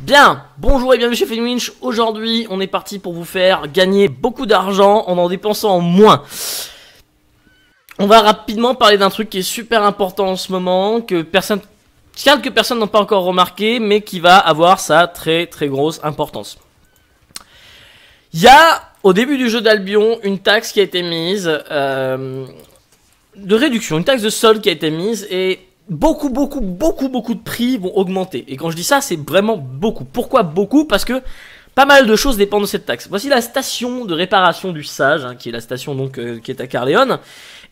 Bien, bonjour et bienvenue chez Finwinch. Aujourd'hui, on est parti pour vous faire gagner beaucoup d'argent en en dépensant moins. On va rapidement parler d'un truc qui est super important en ce moment, que personne, quelques personnes n'ont pas encore remarqué, mais qui va avoir sa très très grosse importance. Il y a, au début du jeu d'Albion, une taxe qui a été mise, euh, de réduction, une taxe de solde qui a été mise, et beaucoup, beaucoup, beaucoup, beaucoup de prix vont augmenter. Et quand je dis ça, c'est vraiment beaucoup. Pourquoi beaucoup Parce que pas mal de choses dépendent de cette taxe. Voici la station de réparation du Sage, hein, qui est la station donc euh, qui est à Carleon,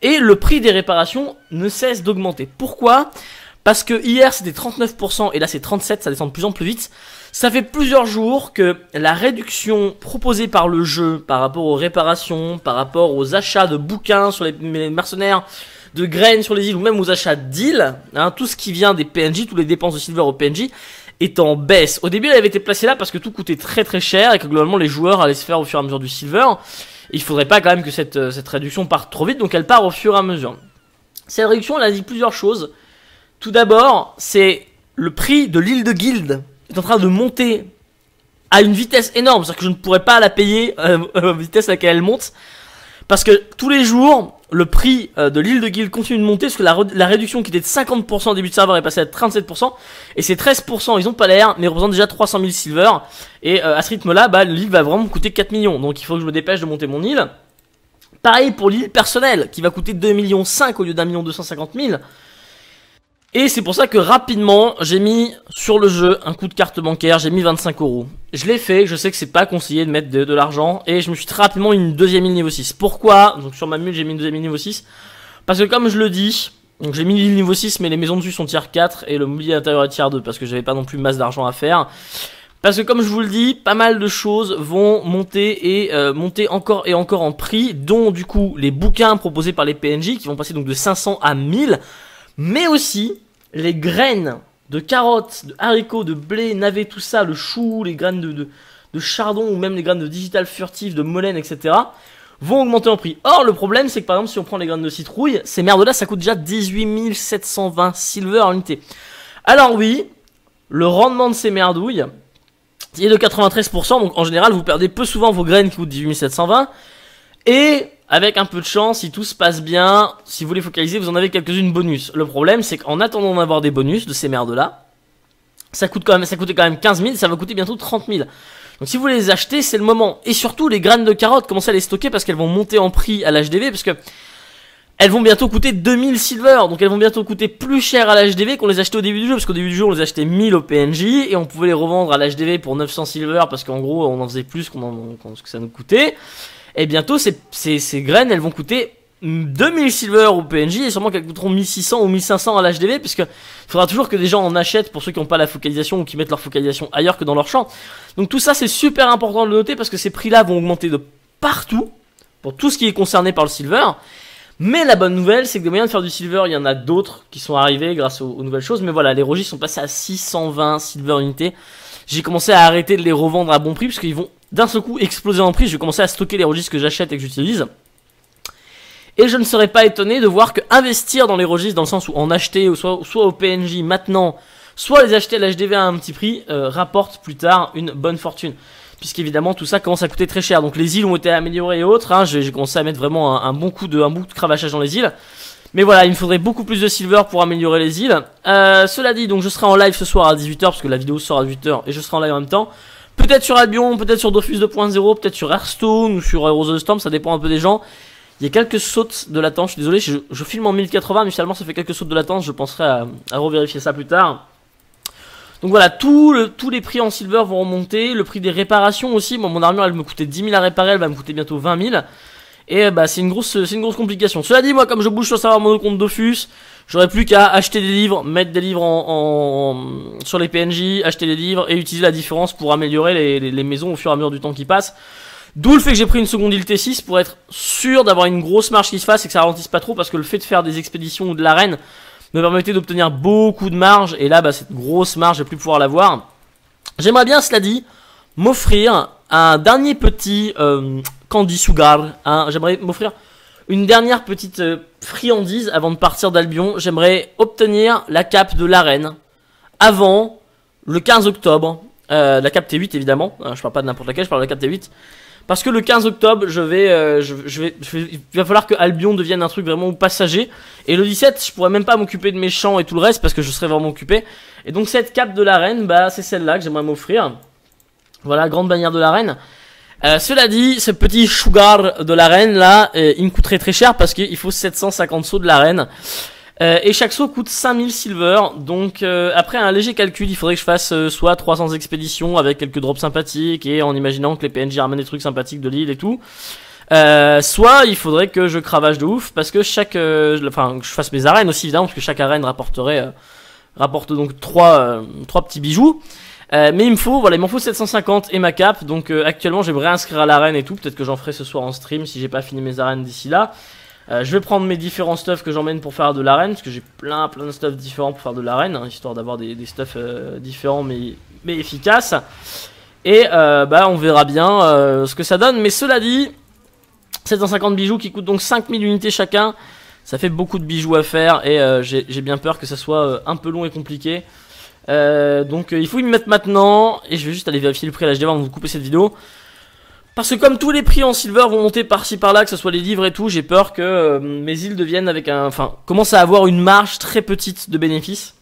et le prix des réparations ne cesse d'augmenter. Pourquoi Parce que hier c'était 39% et là c'est 37, ça descend de plus en plus vite. Ça fait plusieurs jours que la réduction proposée par le jeu par rapport aux réparations, par rapport aux achats de bouquins sur les mercenaires, de graines sur les îles ou même aux achats d'îles, hein, tout ce qui vient des PNJ, toutes les dépenses de silver aux PNJ, est en baisse. Au début, elle avait été placée là parce que tout coûtait très très cher et que globalement les joueurs allaient se faire au fur et à mesure du silver. Il faudrait pas quand même que cette, euh, cette réduction parte trop vite, donc elle part au fur et à mesure. Cette réduction, elle a dit plusieurs choses. Tout d'abord, c'est le prix de l'île de Guild est en train de monter à une vitesse énorme, c'est-à-dire que je ne pourrais pas la payer euh, à la vitesse à laquelle elle monte parce que tous les jours, le prix euh, de l'île de Guild continue de monter, parce que la, réduction qui était de 50% au début de serveur est passée à 37%, et ces 13%, ils ont pas l'air, mais représentent déjà 300 000 silver, et euh, à ce rythme-là, l'île bah, va vraiment coûter 4 millions, donc il faut que je me dépêche de monter mon île. Pareil pour l'île personnelle, qui va coûter 2 millions 5 au lieu d'un million 250 000. Et c'est pour ça que rapidement, j'ai mis sur le jeu un coup de carte bancaire, j'ai mis 25 euros. Je l'ai fait, je sais que c'est pas conseillé de mettre de, l'argent, et je me suis très rapidement mis une deuxième île niveau 6. Pourquoi Donc sur ma mule, j'ai mis une deuxième île niveau 6. Parce que comme je le dis, donc j'ai mis l'île niveau 6, mais les maisons dessus sont tiers 4, et le mobilier intérieur est tiers 2, parce que j'avais pas non plus masse d'argent à faire. Parce que comme je vous le dis, pas mal de choses vont monter et euh, monter encore et encore en prix, dont du coup les bouquins proposés par les PNJ qui vont passer donc de 500 à 1000, mais aussi les graines de carottes, de haricots, de blé, navets, tout ça, le chou, les graines de, de, de chardon ou même les graines de digital furtif, de molène, etc. vont augmenter en prix. Or, le problème, c'est que par exemple, si on prend les graines de citrouille, ces merdes-là, ça coûte déjà 18 720 silver en unité. Alors oui, le rendement de ces merdouilles est de 93%, donc en général, vous perdez peu souvent vos graines qui coûtent 18 720. Et avec un peu de chance, si tout se passe bien, si vous les focalisez, vous en avez quelques-unes bonus. Le problème, c'est qu'en attendant d'avoir des bonus de ces merdes-là, ça coûte quand même, ça coûtait quand même 15 000, ça va coûter bientôt 30 000. Donc si vous les achetez, c'est le moment. Et surtout, les graines de carottes, commencez à les stocker parce qu'elles vont monter en prix à l'HDV, parce que elles vont bientôt coûter 2000 silver, donc elles vont bientôt coûter plus cher à l'HDV qu'on les achetait au début du jeu, parce qu'au début du jeu on les achetait 1000 au PNJ, et on pouvait les revendre à l'HDV pour 900 silver, parce qu'en gros on en faisait plus qu'on ce que ça nous coûtait. Et bientôt, ces, ces, ces graines, elles vont coûter 2000 silver au PNJ et sûrement qu'elles coûteront 1600 ou 1500 à l'HDV puisque il faudra toujours que des gens en achètent pour ceux qui n'ont pas la focalisation ou qui mettent leur focalisation ailleurs que dans leur champ. Donc tout ça c'est super important de le noter parce que ces prix-là vont augmenter de partout pour tout ce qui est concerné par le silver. Mais la bonne nouvelle c'est que des moyens de faire du silver, il y en a d'autres qui sont arrivés grâce aux, nouvelles choses. Mais voilà, les rogis sont passés à 620 silver unités. J'ai commencé à arrêter de les revendre à bon prix parce qu'ils vont d'un seul coup explosé en prix. Je vais commencer à stocker les registres que j'achète et que j'utilise. Et je ne serais pas étonné de voir que investir dans les registres, dans le sens où en acheter soit, au PNJ maintenant, soit les acheter à l'HDV à un petit prix, euh, rapporte plus tard une bonne fortune. Puisqu'évidemment tout ça commence à coûter très cher. Donc les îles ont été améliorées et autres. Hein. J'ai commencé à mettre vraiment un, bon coup de, un de cravachage dans les îles. Mais voilà, il me faudrait beaucoup plus de silver pour améliorer les îles. Euh, cela dit, donc je serai en live ce soir à 18h, parce que la vidéo sort à 18h, et je serai en live en même temps. Peut-être sur Albion, peut-être sur Dofus 2.0, peut-être sur Hearthstone ou sur Heroes euh, of the Storm, ça dépend un peu des gens. Il y a quelques sautes de latence, je suis désolé, je, filme en 1080, mais finalement ça fait quelques sautes de latence, je penserai à, à revérifier ça plus tard. Donc voilà, tout tous les prix en silver vont remonter, le prix des réparations aussi, bon, mon armure elle me coûtait 10 000 à réparer, elle va me coûter bientôt 20 000. Et euh, bah c'est une grosse c'est une grosse complication. Cela dit, moi comme je bouge sur savoir mon compte Dofus, J'aurais plus qu'à acheter des livres, mettre des livres en, sur les PNJ, acheter des livres et utiliser la différence pour améliorer les, maisons au fur et à mesure du temps qui passe. D'où le fait que j'ai pris une seconde île T6 pour être sûr d'avoir une grosse marge qui se fasse et que ça ralentisse pas trop parce que le fait de faire des expéditions ou de l'arène me permettait d'obtenir beaucoup de marge et là bah, cette grosse marge je vais plus pouvoir l'avoir. J'aimerais bien cela dit m'offrir un dernier petit euh, candy sugar, hein. j'aimerais m'offrir une dernière petite euh, friandise avant de partir d'Albion, j'aimerais obtenir la cape de l'arène avant le 15 octobre. Euh, la cape T8 évidemment, hein, je parle pas de n'importe laquelle, je parle de la cape T8. Parce que le 15 octobre, euh, je vais, je, vais, il va falloir que Albion devienne un truc vraiment passager. Et le 17, je pourrais même pas m'occuper de mes champs et tout le reste parce que je serais vraiment occupé. Et donc cette cape de la reine, bah c'est celle-là que j'aimerais m'offrir. Voilà, grande bannière de la reine. Euh, cela dit, ce petit sugar de la reine là, euh, il me coûterait très cher parce qu'il faut 750 sauts de la euh, et chaque saut coûte 5000 silver, donc après un léger calcul, il faudrait que je fasse soit 300 expéditions avec quelques drops sympathiques et en imaginant que les PNJ ramènent des trucs sympathiques de l'île et tout. soit il faudrait que je cravache de ouf parce que chaque, enfin que je fasse mes arènes aussi évidemment parce que chaque arène rapporterait rapporte donc trois trois petits bijoux. Euh, mais il faut, voilà, il m'en faut 750 et ma cape. Donc euh, actuellement, je vais me réinscrire à l'arène et tout. Peut-être que j'en ferai ce soir en stream si j'ai pas fini mes arènes d'ici là. Euh, je vais prendre mes différents stuffs que j'emmène pour faire de l'arène, parce que j'ai plein plein de stuff différents pour faire de l'arène, hein, histoire d'avoir des, des stuffs différents mais, mais efficaces. Et bah on verra bien ce que ça donne. Mais cela dit, 750 bijoux qui coûtent donc 5000 unités chacun, ça fait beaucoup de bijoux à faire et j'ai bien peur que ça soit un peu long et compliqué. Euh, donc euh, il faut y mettre maintenant. Et je vais juste aller vérifier le prix à l'HD avant de vous couper cette vidéo. Parce que comme tous les prix en silver vont monter par-ci par-là, que ce soit les livres et tout, j'ai peur que euh, mes îles deviennent avec un... Enfin, commencent à avoir une marge très petite de bénéfices.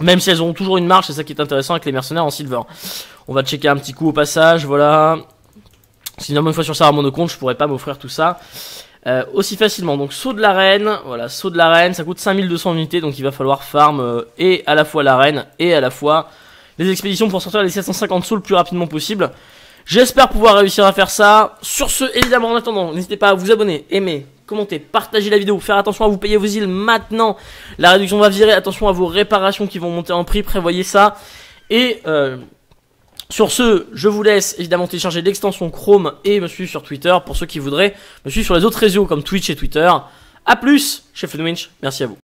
Même si elles ont toujours une marge, c'est ça qui est intéressant avec les mercenaires en silver. On va checker un petit coup au passage, voilà. Sinon, une fois sur ça à mon compte, je pourrais pas m'offrir tout ça. Euh, aussi facilement. Donc saut de l'arène, voilà, saut de l'arène, ça coûte 5200 unités, donc il va falloir farm euh, et à la fois l'arène et à la fois les expéditions pour sortir les 750 sauts le plus rapidement possible. J'espère pouvoir réussir à faire ça. Sur ce, évidemment, en attendant, n'hésitez pas à vous abonner, aimer, commenter, partager la vidéo, faire attention à vous payer vos îles maintenant. La réduction va virer, attention à vos réparations qui vont monter en prix, prévoyez ça. Et... Euh, sur ce, je vous laisse évidemment télécharger l'extension Chrome et me suivre sur Twitter pour ceux qui voudraient me suivre sur les autres réseaux comme Twitch et Twitter. A plus de winch merci à vous.